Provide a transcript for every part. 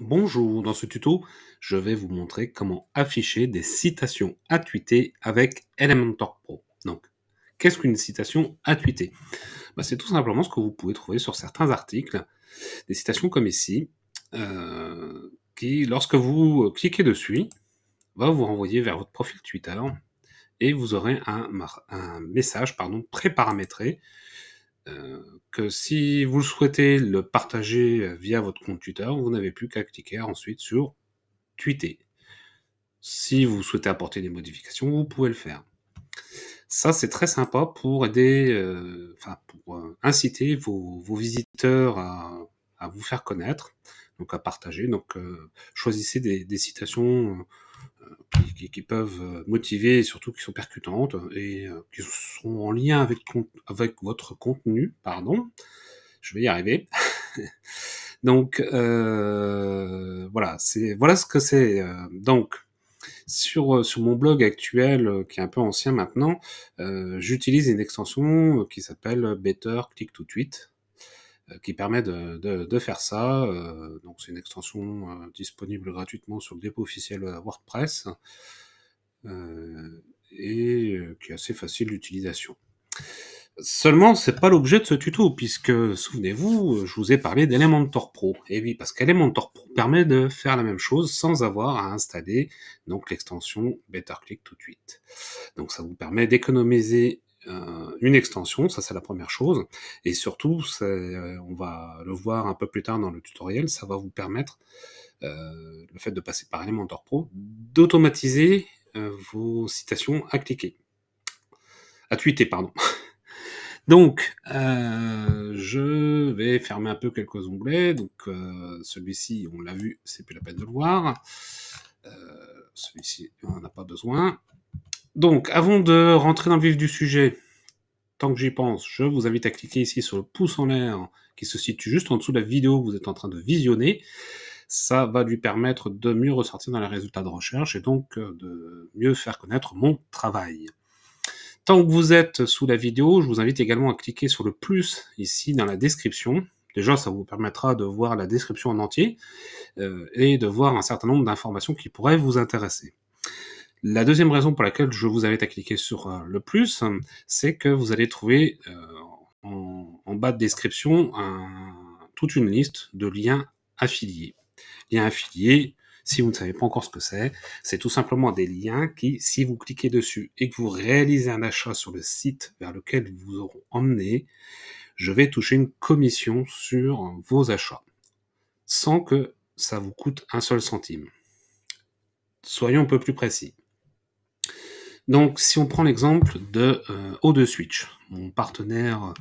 Bonjour, dans ce tuto, je vais vous montrer comment afficher des citations à tweeter avec Elementor Pro. Donc, qu'est-ce qu'une citation à tweeter bah, C'est tout simplement ce que vous pouvez trouver sur certains articles, des citations comme ici, euh, qui, lorsque vous euh, cliquez dessus, va vous renvoyer vers votre profil Twitter et vous aurez un, un message pardon, pré-paramétré euh, que si vous souhaitez le partager euh, via votre compte Twitter, vous n'avez plus qu'à cliquer ensuite sur tweeter. Si vous souhaitez apporter des modifications, vous pouvez le faire. Ça, c'est très sympa pour aider, euh, enfin, pour inciter vos, visiteurs à, vous faire connaître, donc à partager. Donc, choisissez des, des citations qui, peuvent euh, motiver et surtout qui sont percutantes et euh, qui sont en lien avec, avec votre contenu, pardon. Je vais y arriver. Donc euh, voilà, c'est voilà ce que c'est. Donc sur sur mon blog actuel qui est un peu ancien maintenant, j'utilise une extension qui s'appelle Better Click to Tweet euh, qui permet de, faire ça. Euh, donc c'est une extension euh, disponible gratuitement sur le dépôt officiel WordPress et qui est assez facile d'utilisation. Seulement, c'est pas l'objet de ce tuto, puisque, souvenez-vous, je vous ai parlé d'Elementor Pro. Et oui, parce qu'Elementor Pro permet de faire la même chose sans avoir à installer donc l'extension BetterClick tout de suite. Donc ça vous permet d'économiser euh, une extension, ça c'est la première chose, et surtout, euh, on va le voir un peu plus tard dans le tutoriel, ça va vous permettre, euh, le fait de passer par Elementor Pro, d'automatiser euh, vos citations à cliquer, à tweeter, pardon. Donc, je vais fermer un peu quelques onglets. Donc, celui-ci, on l'a vu, c'est plus la peine de le voir. celui-ci, on n'en a pas besoin. Donc, avant de rentrer dans le vif du sujet, Tant que j'y pense, je vous invite à cliquer ici sur le pouce en l'air qui se situe juste en dessous de la vidéo que vous êtes en train de visionner. Ça va lui permettre de mieux ressortir dans les résultats de recherche et donc euh, de mieux faire connaître mon travail. Tant que vous êtes sous la vidéo, je vous invite également à cliquer sur le plus ici dans la description. Déjà, ça vous permettra de voir la description en entier euh, et de voir un certain nombre d'informations qui pourraient vous intéresser. La deuxième raison pour laquelle je vous invite à cliquer sur euh, le plus, c'est que vous allez trouver euh, en, bas de description un, toute une liste de liens affiliés. Liens affiliés, si vous ne savez pas encore ce que c'est, c'est tout simplement des liens qui, si vous cliquez dessus et que vous réalisez un achat sur le site vers lequel vous auront emmené, je vais toucher une commission sur vos achats, sans que ça vous coûte un seul centime. Soyons un peu plus précis. Donc, si on prend l'exemple de euh, O2 Switch, mon partenaire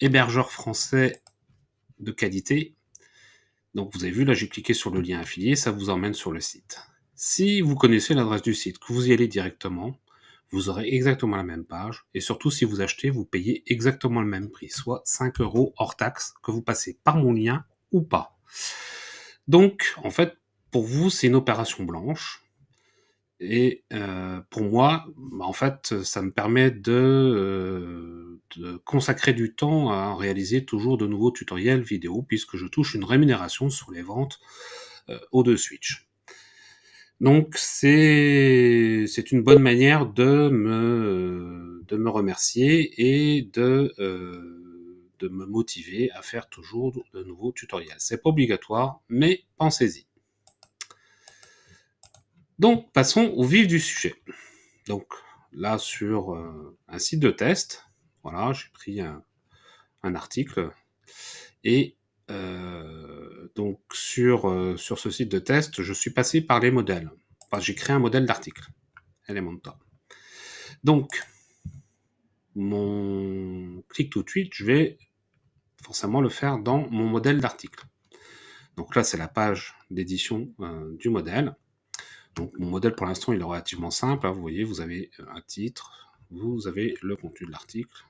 hébergeur français de qualité, donc vous avez vu, là j'ai cliqué sur le lien affilié, ça vous emmène sur le site. Si vous connaissez l'adresse du site, que vous y allez directement, vous aurez exactement la même page, et surtout si vous achetez, vous payez exactement le même prix, soit 5 euros hors taxe, que vous passez par mon lien ou pas. Donc, en fait, pour vous, c'est une opération blanche, et euh, pour moi, bah, en fait, ça me permet euh, de, consacrer du temps à réaliser toujours de nouveaux tutoriels vidéo puisque je touche une rémunération sur les ventes aux euh, au de Switch. Donc c'est c'est une bonne manière de me de me remercier et de de me motiver à faire toujours de nouveaux tutoriels. C'est pas obligatoire, mais pensez-y. Donc, passons au vif du sujet. Donc, là, sur euh, un site de test, voilà, j'ai pris un, article. Et euh, donc, sur, euh, sur ce site de test, je suis passé par les modèles. Enfin, j'ai créé un modèle d'article, Elementor. Donc, mon clic tout de suite, je vais forcément le faire dans mon modèle d'article. Donc là, c'est la page d'édition du modèle. Donc mon modèle pour l'instant il est relativement simple. Hein. Vous voyez, vous avez euh, un titre, vous avez le contenu de l'article,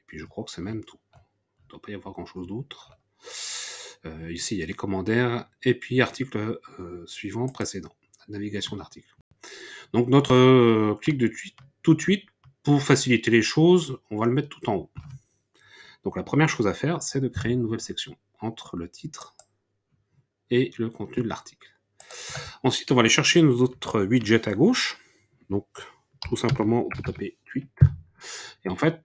et puis je crois que c'est même tout. Il ne doit pas y avoir grand chose d'autre. Euh, ici il y a les commentaires, et puis article euh, suivant, précédent, navigation d'article. Donc notre clic de tout de suite, pour faciliter les choses, on va le mettre tout en haut. Donc la première chose à faire, c'est de créer une nouvelle section entre le titre et le contenu de l'article. Ensuite, on va aller chercher nos autres widgets à gauche. Donc, tout simplement, on peut taper tweet. Et en fait,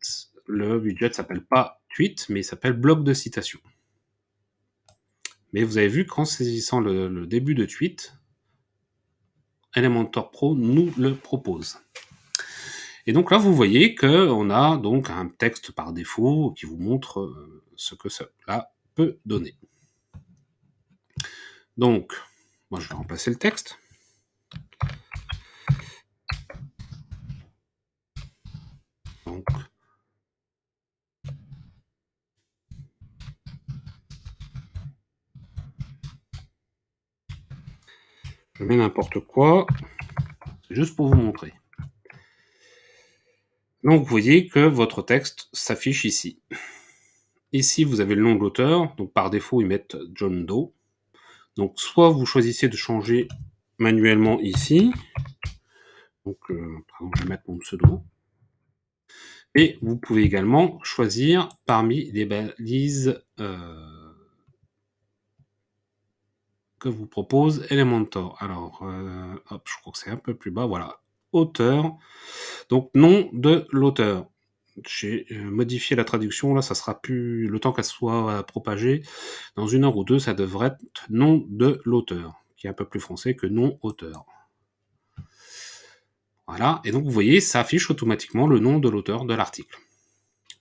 le widget s'appelle pas tweet, mais il s'appelle bloc de citation. Mais vous avez vu qu'en saisissant le, début de tweet, Elementor Pro nous le propose. Et donc là, vous voyez qu'on a donc un texte par défaut qui vous montre euh, ce que cela peut donner. Donc, moi, je vais remplacer le texte. Donc, je mets n'importe quoi, juste pour vous montrer. Donc, vous voyez que votre texte s'affiche ici. Ici, vous avez le nom de l'auteur. Donc, par défaut, ils mettent John Doe. Donc, soit vous choisissez de changer manuellement ici. Donc, euh, par exemple, je vais mettre mon pseudo. Et vous pouvez également choisir parmi les balises euh, que vous propose Elementor. Alors, euh, hop, je crois que c'est un peu plus bas. Voilà, auteur. Donc, nom de l'auteur j'ai euh, modifié la traduction. Là, ça sera plus le temps qu'elle soit euh, propagée. Dans une heure ou deux, ça devrait être nom de l'auteur, qui est un peu plus français que nom auteur. Voilà. Et donc, vous voyez, ça affiche automatiquement le nom de l'auteur de l'article.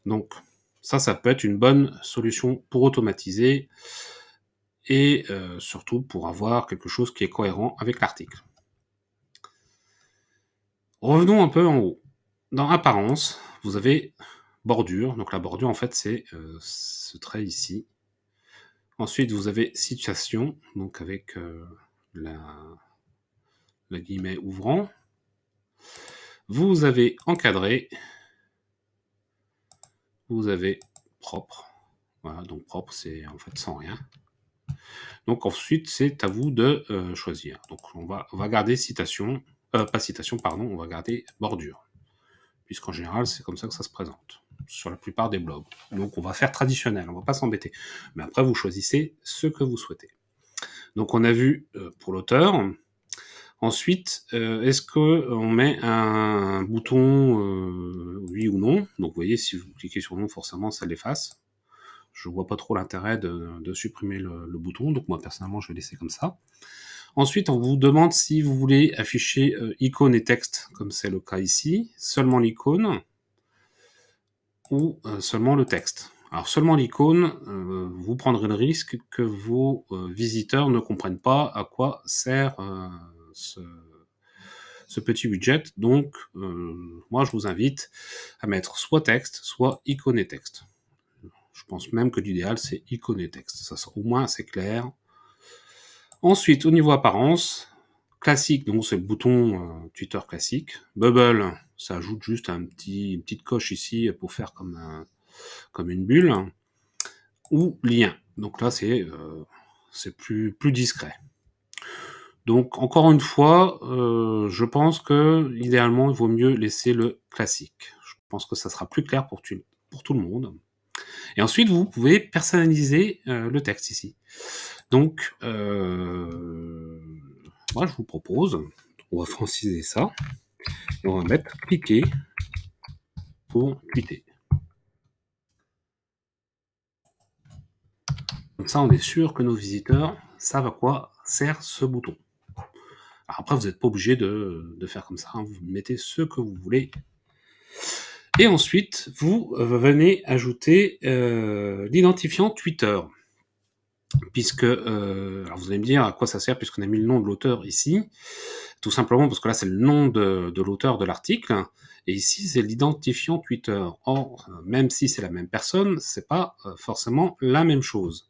Donc, ça, ça peut être une bonne solution pour automatiser et euh, surtout pour avoir quelque chose qui est cohérent avec l'article. Revenons un peu en haut. Dans Apparence, vous avez bordure. Donc la bordure, en fait, c'est euh, ce trait ici. Ensuite, vous avez situation, donc avec euh, la, la, guillemet ouvrant. Vous avez encadré. Vous avez propre. Voilà, donc propre, c'est en fait sans rien. Donc ensuite, c'est à vous de euh, choisir. Donc on va, on va garder citation, pas citation, pardon, on va garder bordure puisqu'en général, c'est comme ça que ça se présente sur la plupart des blogs. Donc on va faire traditionnel, on va pas s'embêter. Mais après, vous choisissez ce que vous souhaitez. Donc on a vu euh, pour l'auteur. Ensuite, euh, est-ce qu'on euh, met un bouton oui ou non Donc vous voyez, si vous cliquez sur non, forcément, ça l'efface. Je ne vois pas trop l'intérêt de, supprimer le, le, bouton, donc moi personnellement, je vais laisser comme ça. Ensuite, on vous demande si vous voulez afficher euh, icône et texte, comme c'est le cas ici, seulement l'icône ou euh, seulement le texte. Alors seulement l'icône, euh, vous prendrez le risque que vos visiteurs ne comprennent pas à quoi sert ce, petit widget. Donc moi, je vous invite à mettre soit texte, soit icône et texte. Je pense même que l'idéal, c'est icône et texte. Ça, au moins, c'est clair, Ensuite, au niveau apparence, classique, donc c'est le bouton euh, Twitter classique. Bubble, ça ajoute juste un petit, une petite coche ici pour faire comme, un, comme une bulle. Ou lien. Donc là, c'est euh, plus, plus discret. Donc encore une fois, euh, je pense que idéalement, il vaut mieux laisser le classique. Je pense que ça sera plus clair pour, tu, pour tout le monde. Et ensuite, vous pouvez personnaliser euh, le texte ici. Donc, euh, moi, je vous propose, on va franciser ça, et on va mettre cliquer pour quitter. Comme ça, on est sûr que nos visiteurs savent à quoi sert ce bouton. après, vous n'êtes pas obligé de, faire comme ça, hein. vous mettez ce que vous voulez. Et ensuite, vous venez ajouter euh, l'identifiant Twitter puisque, euh, alors vous allez me dire à quoi ça sert puisqu'on a mis le nom de l'auteur ici, tout simplement parce que là c'est le nom de, l'auteur de l'article, et ici c'est l'identifiant Twitter. Or, euh, même si c'est la même personne, c'est pas euh, forcément la même chose.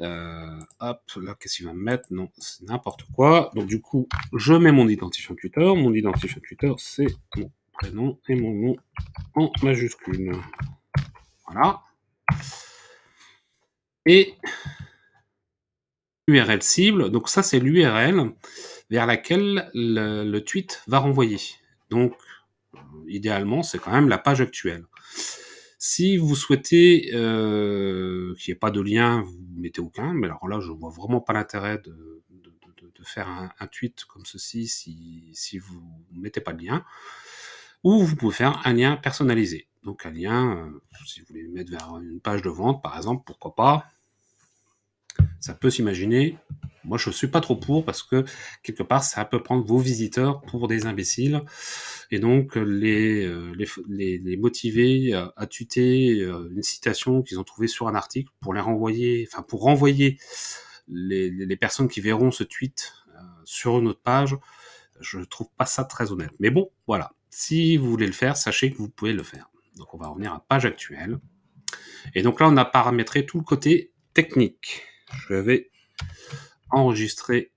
Euh, hop, là qu'est-ce qu'il va me mettre Non, c'est n'importe quoi. Donc du coup, je mets mon identifiant Twitter. Mon identifiant Twitter, c'est mon prénom et mon nom en majuscule. Voilà. Et URL cible. Donc ça, c'est l'URL vers laquelle le, tweet va renvoyer. Donc, euh, idéalement, c'est quand même la page actuelle. Si vous souhaitez euh, qu'il n'y ait pas de lien, vous mettez aucun. Mais alors là, je vois vraiment pas l'intérêt de, faire un, tweet comme ceci si, vous mettez pas de lien. Ou vous pouvez faire un lien personnalisé. Donc un lien, euh, si vous voulez mettre vers une page de vente, par exemple, pourquoi pas, ça peut s'imaginer. Moi, je ne suis pas trop pour parce que quelque part, ça peut prendre vos visiteurs pour des imbéciles et donc les euh, les, les, motiver à tuter euh, une citation qu'ils ont trouvée sur un article pour les renvoyer, enfin pour renvoyer les, personnes qui verront ce tweet euh, sur une autre page. Je ne trouve pas ça très honnête. Mais bon, voilà. Si vous voulez le faire, sachez que vous pouvez le faire. Donc on va revenir à page actuelle. Et donc là, on a paramétré tout le côté technique je vais enregistrer,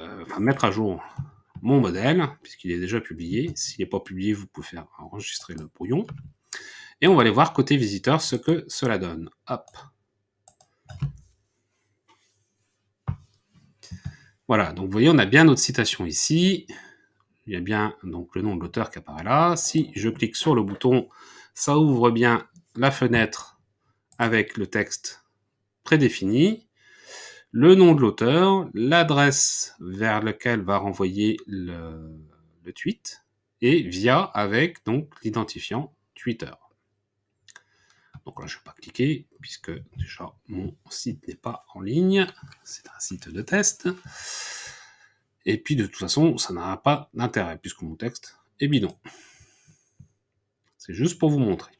euh, enfin mettre à jour mon modèle, puisqu'il est déjà publié. S'il n'est pas publié, vous pouvez faire enregistrer le brouillon. Et on va aller voir côté visiteur ce que cela donne. Hop. Voilà, donc vous voyez, on a bien notre citation ici. Il y a bien donc, le nom de l'auteur qui apparaît là. Si je clique sur le bouton, ça ouvre bien la fenêtre avec le texte défini le nom de l'auteur, l'adresse vers laquelle va renvoyer le, le tweet, et via avec donc l'identifiant Twitter. Donc là, je ne vais pas cliquer puisque déjà mon site n'est pas en ligne. C'est un site de test. Et puis de toute façon, ça n'a pas d'intérêt puisque mon texte est bidon. C'est juste pour vous montrer.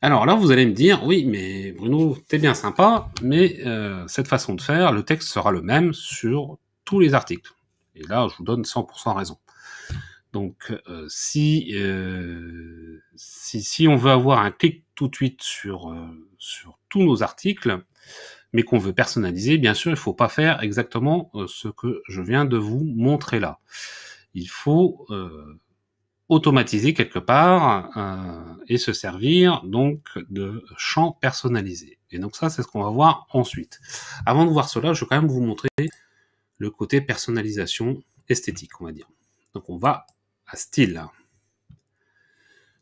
Alors là, vous allez me dire, oui, mais Bruno, t'es bien sympa, mais euh, cette façon de faire, le texte sera le même sur tous les articles. Et là, je vous donne 100% raison. Donc, euh, euh, si, si, on veut avoir un clic tout de suite sur, sur tous nos articles, mais qu'on veut personnaliser, bien sûr, il ne faut pas faire exactement ce que je viens de vous montrer là. Il faut automatiser quelque part euh, et se servir donc de champs personnalisés. Et donc ça, c'est ce qu'on va voir ensuite. Avant de voir cela, je vais quand même vous montrer le côté personnalisation esthétique, on va dire. Donc on va à style.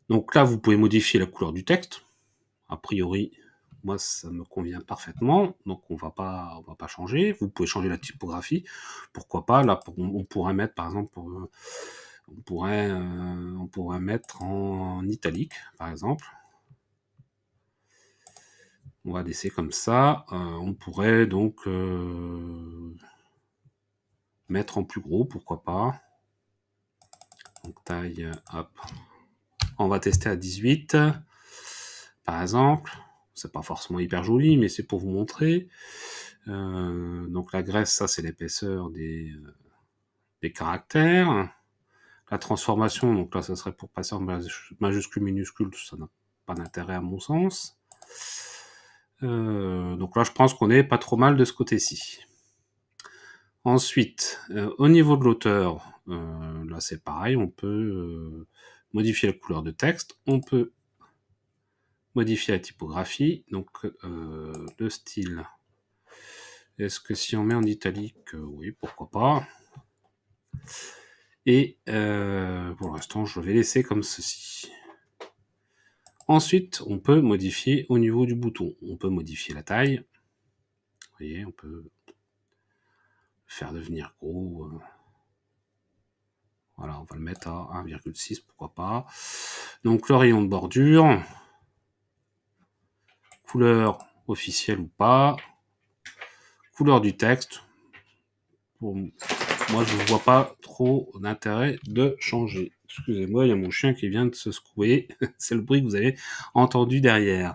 Donc là, vous pouvez modifier la couleur du texte. A priori, moi, ça me convient parfaitement. Donc on va pas, on va pas changer. Vous pouvez changer la typographie. Pourquoi pas Là, on pourrait mettre, par exemple, pour, euh, on pourrait, euh, on pourrait mettre en, italique, par exemple. On va laisser comme ça. Euh, on pourrait donc euh, mettre en plus gros, pourquoi pas. Donc taille, hop. On va tester à 18, par exemple. C'est pas forcément hyper joli, mais c'est pour vous montrer. donc la graisse, ça c'est l'épaisseur des, des caractères. La transformation, donc là, ça serait pour passer en majuscule, minuscule, ça n'a pas d'intérêt à mon sens. Euh, donc là, je pense qu'on est pas trop mal de ce côté-ci. Ensuite, euh, au niveau de l'auteur, euh, là c'est pareil, on peut modifier la couleur de texte, on peut modifier la typographie, donc le style. Est-ce que si on met en italique, oui, pourquoi pas et euh, pour l'instant, je vais laisser comme ceci. Ensuite, on peut modifier au niveau du bouton. On peut modifier la taille. Vous voyez, on peut faire devenir gros. Euh, voilà, on va le mettre à 1,6, pourquoi pas. Donc le rayon de bordure, couleur officielle ou pas, couleur du texte, pour moi je vois pas trop d'intérêt de changer. Excusez-moi, il y a mon chien qui vient de se secouer. C'est le bruit que vous avez entendu derrière.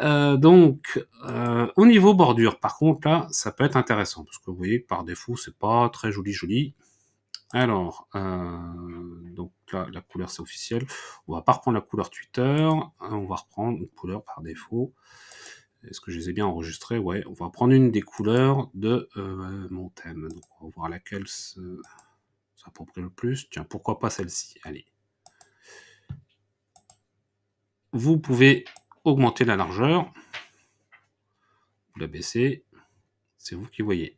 Euh, donc, euh, au niveau bordure, par contre, là, ça peut être intéressant, parce que vous voyez, par défaut, c'est pas très joli, joli. Alors, euh, donc là, la couleur, c'est officiel. On va pas reprendre la couleur Twitter. On va reprendre une couleur par défaut. Est-ce que je les ai bien enregistrés Ouais, on va prendre une des couleurs de euh, mon thème. on va voir laquelle euh, s'approprie le plus. Tiens, pourquoi pas celle-ci Allez. Vous pouvez augmenter la largeur. Vous la baisser. C'est vous qui voyez.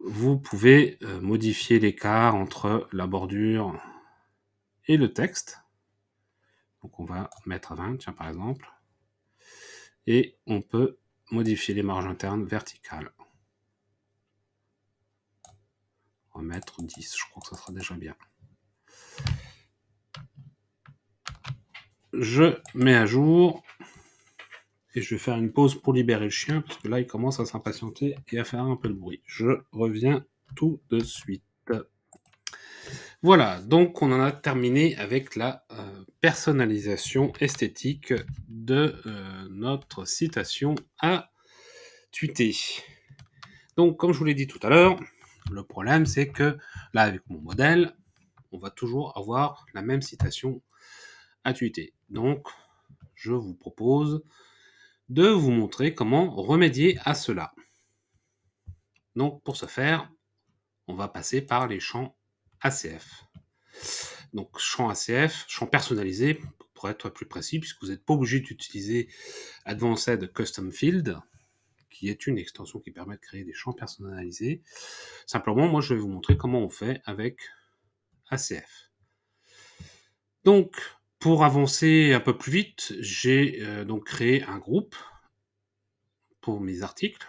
Vous pouvez euh, modifier l'écart entre la bordure et le texte. Donc on va mettre à 20, tiens, par exemple et on peut modifier les marges internes verticales. Remettre 10, je crois que ça sera déjà bien. Je mets à jour et je vais faire une pause pour libérer le chien parce que là il commence à s'impatienter et à faire un peu de bruit. Je reviens tout de suite. Voilà, donc on en a terminé avec la euh, personnalisation esthétique de euh, notre citation à tweeter. Donc comme je vous l'ai dit tout à l'heure, le problème c'est que là avec mon modèle, on va toujours avoir la même citation à tweeter. Donc je vous propose de vous montrer comment remédier à cela. Donc pour ce faire, on va passer par les champs ACF. Donc champ ACF, champ personnalisé, pour être plus précis, puisque vous n'êtes pas obligé d'utiliser Advanced Custom Field, qui est une extension qui permet de créer des champs personnalisés. Simplement, moi, je vais vous montrer comment on fait avec ACF. Donc, pour avancer un peu plus vite, j'ai euh, donc créé un groupe pour mes articles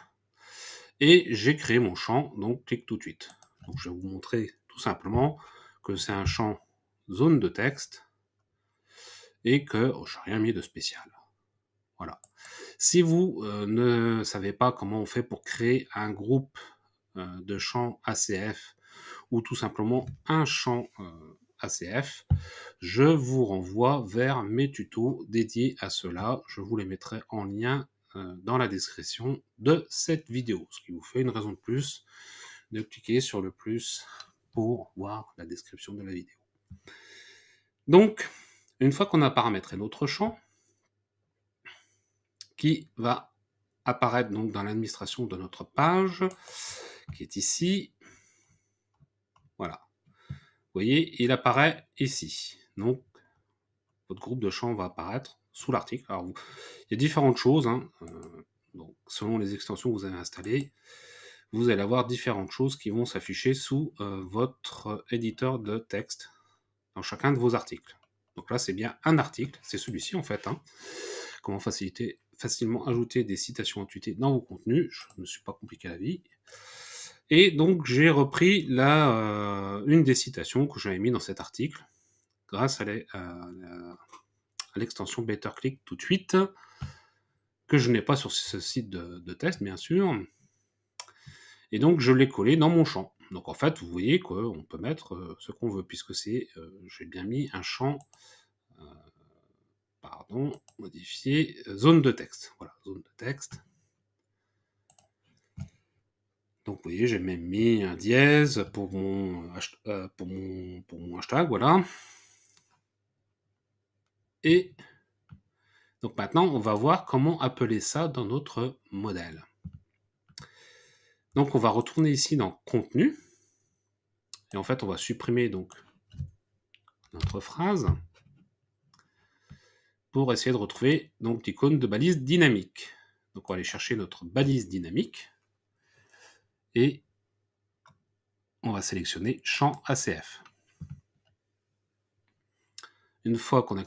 et j'ai créé mon champ, donc clique tout de suite. Donc, je vais vous montrer simplement que c'est un champ zone de texte et que oh, je n'ai rien mis de spécial. Voilà. Si vous euh, ne savez pas comment on fait pour créer un groupe euh, de champs ACF ou tout simplement un champ euh, ACF, je vous renvoie vers mes tutos dédiés à cela. Je vous les mettrai en lien dans la description de cette vidéo, ce qui vous fait une raison de plus de cliquer sur le plus voir la description de la vidéo. Donc, une fois qu'on a paramétré notre champ, qui va apparaître donc dans l'administration de notre page, qui est ici. Voilà. Vous voyez, il apparaît ici. Donc, votre groupe de champs va apparaître sous l'article. Alors, il y a différentes choses, hein. euh, donc, selon les extensions que vous avez installées vous allez avoir différentes choses qui vont s'afficher sous euh, votre éditeur de texte dans chacun de vos articles. Donc là, c'est bien un article, c'est celui-ci en fait. Hein. Comment faciliter, facilement ajouter des citations intuitées dans vos contenus. Je ne me suis pas compliqué la vie. Et donc j'ai repris la, euh, une des citations que j'avais mis dans cet article grâce à euh, l'extension Better tout de suite que je n'ai pas sur ce site de test bien sûr et donc, je l'ai collé dans mon champ. Donc, en fait, vous voyez qu'on peut mettre euh, ce qu'on veut, puisque c'est, euh, j'ai bien mis un champ, euh, pardon, modifié, zone de texte. Voilà, zone de texte. Donc, vous voyez, j'ai même mis un dièse pour mon, pour mon, pour mon hashtag, voilà. Et donc maintenant, on va voir comment appeler ça dans notre modèle. Donc on va retourner ici dans contenu. Et en fait, on va supprimer donc notre phrase pour essayer de retrouver donc l'icône de balise dynamique. Donc on va aller chercher notre balise dynamique et on va sélectionner champ ACF. Une fois qu'on a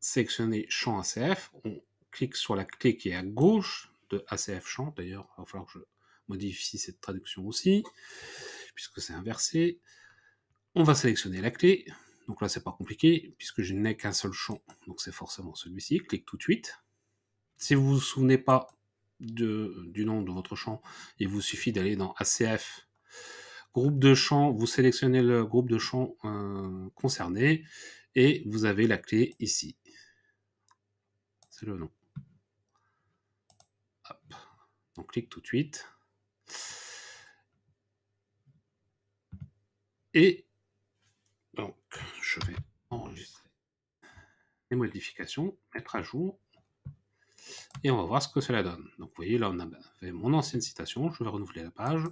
sélectionné champ ACF, on clique sur la clé qui est à gauche de ACF champ. D'ailleurs, il va falloir que je modifie cette traduction aussi, puisque c'est inversé. On va sélectionner la clé. Donc là, c'est pas compliqué, puisque je n'ai qu'un seul champ, donc c'est forcément celui-ci. Clique tout de suite. Si vous ne vous souvenez pas du nom de votre champ, il vous suffit d'aller dans ACF, groupe de champs, vous sélectionnez le groupe de champs euh, concerné, et vous avez la clé ici. C'est le nom. Hop. Donc clique tout de suite. Et donc, je vais enregistrer les modifications, mettre à jour, et on va voir ce que cela donne. Donc, vous voyez, là, on avait mon ancienne citation, je vais renouveler la page.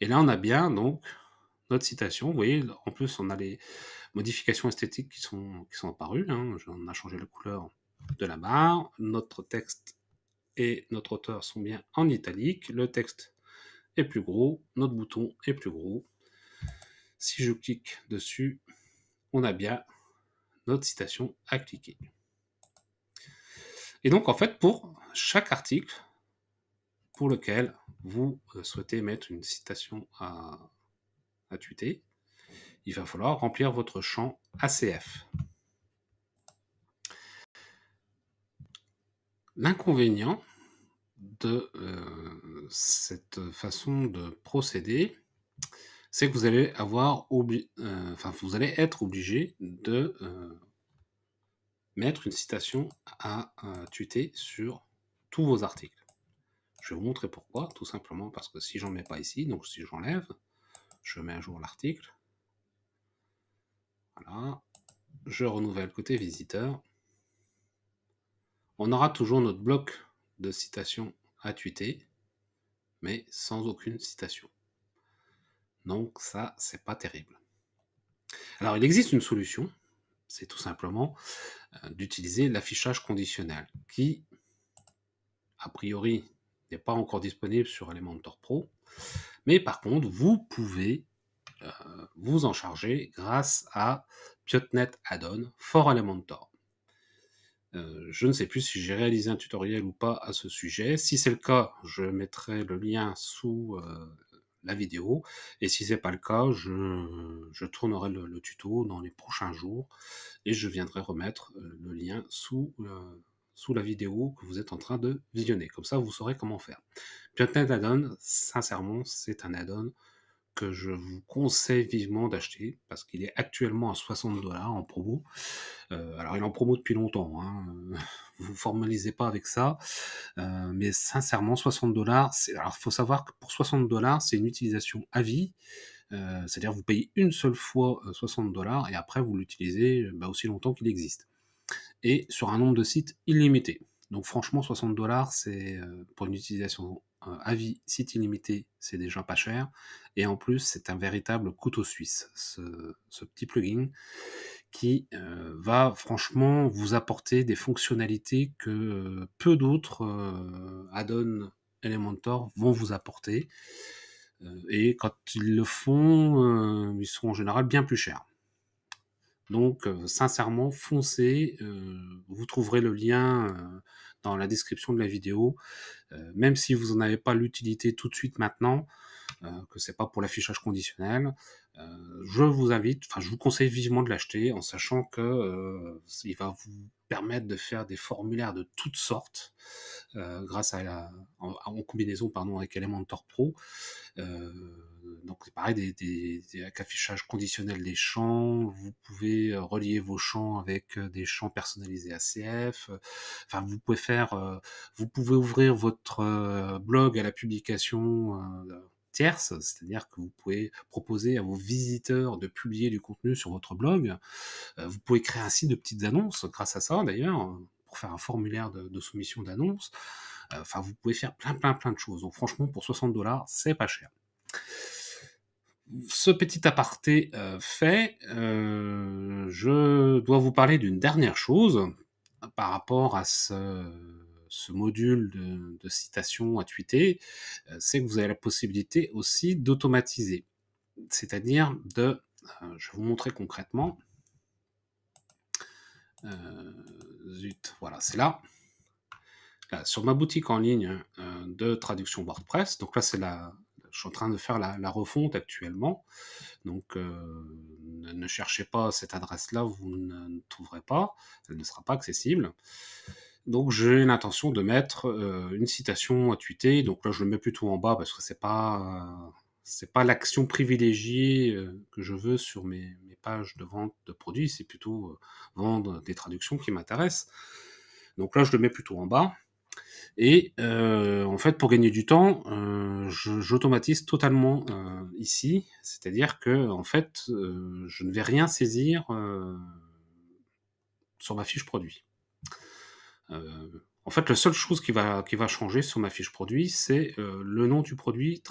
Et là, on a bien, donc, notre citation. Vous voyez, en plus, on a les modifications esthétiques qui sont, qui sont apparues. Hein. On a changé la couleur de la barre. Notre texte et notre auteur sont bien en italique. Le texte plus gros, notre bouton est plus gros. Si je clique dessus, on a bien notre citation à cliquer. Et donc, en fait, pour chaque article pour lequel vous euh, souhaitez mettre une citation à, à tweeter, il va falloir remplir votre champ ACF. L'inconvénient de, euh, cette façon de procéder, c'est que vous allez avoir euh, enfin, vous allez être obligé de euh, mettre une citation à, tweeter sur tous vos articles. Je vais vous montrer pourquoi, tout simplement parce que si j'en mets pas ici, donc si j'enlève, je mets à jour l'article. Voilà, je renouvelle côté visiteur. On aura toujours notre bloc de citation à tweeter mais sans aucune citation. Donc ça, c'est pas terrible. Alors il existe une solution, c'est tout simplement euh, d'utiliser l'affichage conditionnel, qui a priori n'est pas encore disponible sur Elementor Pro, mais par contre vous pouvez euh, vous en charger grâce à Piotnet Add-on for Elementor. Euh, je ne sais plus si j'ai réalisé un tutoriel ou pas à ce sujet. Si c'est le cas, je mettrai le lien sous euh, la vidéo. Et si c'est pas le cas, je, tournerai le, tuto dans les prochains jours et je viendrai remettre euh, le lien sous, la vidéo que vous êtes en train de visionner. Comme ça, vous saurez comment faire. Piotnet add-on, sincèrement, c'est un add-on que je vous conseille vivement d'acheter parce qu'il est actuellement à 60 dollars en promo. Euh, alors il est en promo depuis longtemps, hein. vous formalisez pas avec ça, euh, mais sincèrement 60 dollars, alors faut savoir que pour 60 dollars c'est une utilisation à vie. Euh, c'est-à-dire vous payez une seule fois 60 dollars et après vous l'utilisez bah, aussi longtemps qu'il existe. Et sur un nombre de sites illimité. Donc franchement 60 dollars c'est pour une utilisation avis, site illimité, c'est déjà pas cher. Et en plus, c'est un véritable couteau suisse, ce, petit plugin qui euh, va franchement vous apporter des fonctionnalités que euh, peu d'autres euh, add-ons Elementor vont vous apporter. Et quand ils le font, ils sont en général bien plus chers. Donc, sincèrement, foncez. vous trouverez le lien la description de la vidéo. Euh, même si vous n'en avez pas l'utilité tout de suite maintenant, euh, que c'est pas pour l'affichage conditionnel. Euh, je vous invite, enfin je vous conseille vivement de l'acheter en sachant que euh, il va vous permettre de faire des formulaires de toutes sortes grâce à la en, combinaison pardon avec Elementor Pro. donc c'est pareil des, avec affichage conditionnel des champs. Vous pouvez relier vos champs avec des champs personnalisés ACF. Enfin vous pouvez faire, vous pouvez ouvrir votre blog à la publication c'est-à-dire que vous pouvez proposer à vos visiteurs de publier du contenu sur votre blog. Euh, vous pouvez créer ainsi de petites annonces grâce à ça d'ailleurs, pour faire un formulaire de, soumission d'annonces. Euh, enfin, vous pouvez faire plein, plein, plein de choses. Donc, franchement, pour 60 dollars, c'est pas cher. Ce petit aparté euh, fait, je dois vous parler d'une dernière chose par rapport à ce ce module de, citation à tweeter, euh, c'est que vous avez la possibilité aussi d'automatiser. C'est-à-dire de, euh, je vais vous montrer concrètement, euh, zut, voilà, c'est là. Sur ma boutique en ligne de traduction WordPress, donc là, c'est la. Je suis en train de faire la, refonte actuellement. Donc, ne, cherchez pas cette adresse-là, vous ne, trouverez pas. Elle ne sera pas accessible. Donc j'ai l'intention de mettre euh, une citation à tweeter. Donc là, je le mets plutôt en bas parce que c'est pas c'est pas l'action privilégiée euh, que je veux sur mes, mes, pages de vente de produits. C'est plutôt euh, vendre des traductions qui m'intéressent. Donc là, je le mets plutôt en bas. Et en fait, pour gagner du temps, j'automatise totalement ici, c'est-à-dire que en fait, je ne vais rien saisir sur ma fiche produit. Euh, en fait, la seule chose qui va, qui va changer sur ma fiche produit, c'est euh, le nom du produit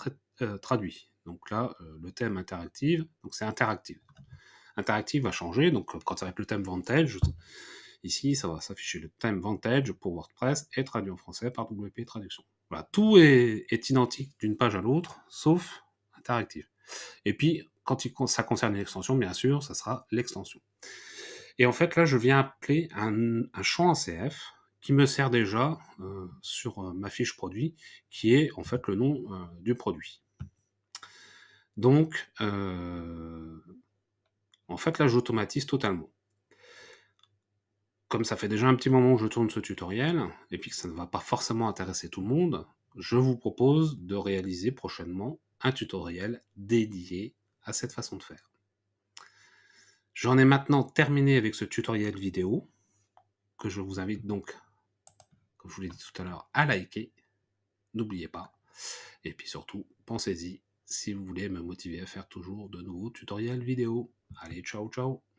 euh, traduit. Donc là, le thème interactive, donc c'est interactive. Interactive va changer, donc quand ça va être le thème Vantage, ici, ça va s'afficher le thème Vantage pour WordPress et traduit en français par WP Traduction. Voilà, tout est, identique d'une page à l'autre, sauf interactive. Et puis, quand il, ça concerne l'extension, bien sûr, ça sera l'extension. Et en fait, là, je viens appeler un, un champ ACF, me sert déjà euh, sur euh, ma fiche produit, qui est en fait le nom euh, du produit. Donc, en fait, là, j'automatise totalement. Comme ça fait déjà un petit moment que je tourne ce tutoriel, et puis que ça ne va pas forcément intéresser tout le monde, je vous propose de réaliser prochainement un tutoriel dédié à cette façon de faire. J'en ai maintenant terminé avec ce tutoriel vidéo, que je vous invite donc je vous l'ai dit tout à l'heure, à liker. N'oubliez pas. Et puis surtout, pensez-y si vous voulez me motiver à faire toujours de nouveaux tutoriels vidéo. Allez, ciao, ciao